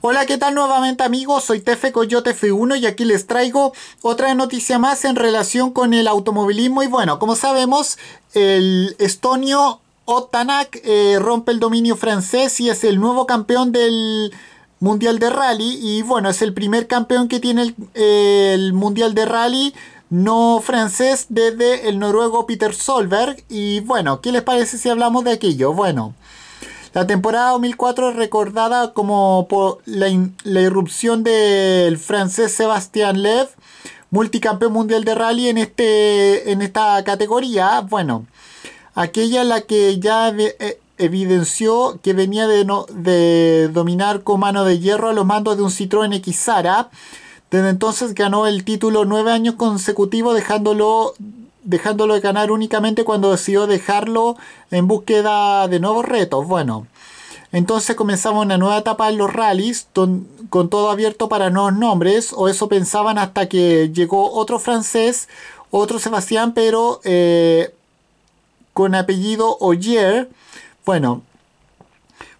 Hola, ¿qué tal nuevamente amigos? Soy Tefe Coyote F1 y aquí les traigo otra noticia más en relación con el automovilismo. Y bueno, como sabemos, el estonio Otanak eh, rompe el dominio francés y es el nuevo campeón del Mundial de Rally. Y bueno, es el primer campeón que tiene el, el Mundial de Rally no francés desde el noruego Peter Solberg. Y bueno, ¿qué les parece si hablamos de aquello? Bueno. La temporada 2004 es recordada como por la, irrupción del francés Sebastián Lev, multicampeón mundial de rally en, este, en esta categoría. Bueno, aquella la que ya eh, evidenció que venía de, no, de, dominar con mano de hierro a los mandos de un Citroën Xara. Desde entonces ganó el título nueve años consecutivos, dejándolo dejándolo de ganar únicamente cuando decidió dejarlo en búsqueda de nuevos retos. Bueno, entonces comenzamos una nueva etapa en los rallies, con todo abierto para nuevos nombres, o eso pensaban hasta que llegó otro francés, otro Sebastián, pero eh, con apellido Oyer. Bueno,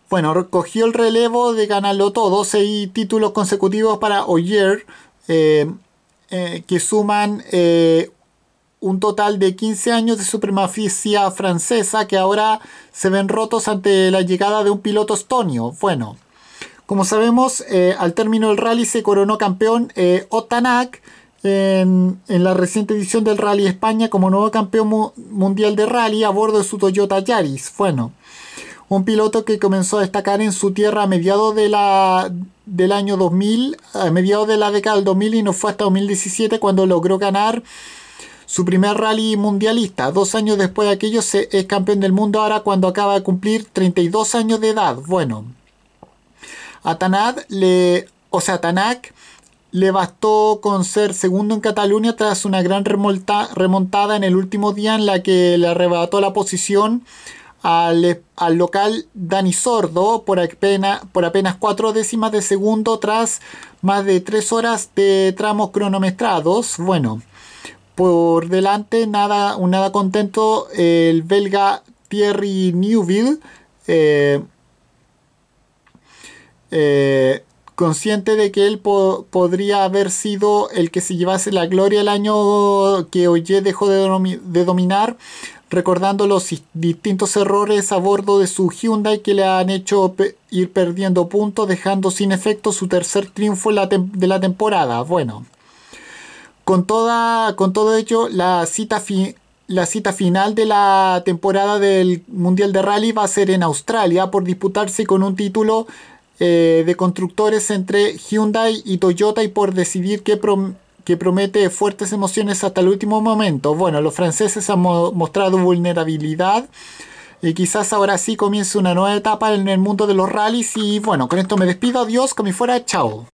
bueno, recogió el relevo de ganarlo todo, seis títulos consecutivos para Oyer, eh, eh, que suman un total de 15 años de Supremaficia francesa que ahora se ven rotos ante la llegada de un piloto estonio. Bueno, como sabemos, eh, al término del rally se coronó campeón eh, Otanak en, la reciente edición del Rally España como nuevo campeón mundial de rally a bordo de su Toyota Yaris. Bueno, un piloto que comenzó a destacar en su tierra a mediados de la, del año 2000, a mediados de la década del 2000 y no fue hasta 2017 cuando logró ganar su primer rally mundialista, dos años después de aquello, es campeón del mundo ahora cuando acaba de cumplir 32 años de edad. Bueno, a le, o sea, Tanak le bastó con ser segundo en Cataluña tras una gran remontada en el último día en la que le arrebató la posición al, local Dani Sordo por apenas, por apenas cuatro décimas de segundo tras más de tres horas de tramos cronometrados. Bueno, por delante, nada, nada contento, el belga Thierry Newville, eh, eh, consciente de que él podría haber sido el que se llevase la gloria el año que Oye dejó de, dominar, recordando los distintos errores a bordo de su Hyundai que le han hecho ir perdiendo puntos, dejando sin efecto su tercer triunfo de la temporada. Bueno, con, toda, con todo ello, la cita, la cita final de la temporada del Mundial de Rally va a ser en Australia por disputarse con un título eh, de constructores entre Hyundai y Toyota y por decidir que promete fuertes emociones hasta el último momento. Bueno, los franceses han mostrado vulnerabilidad y quizás ahora sí comience una nueva etapa en el mundo de los rallies y bueno, con esto me despido, adiós, como fuera, chao.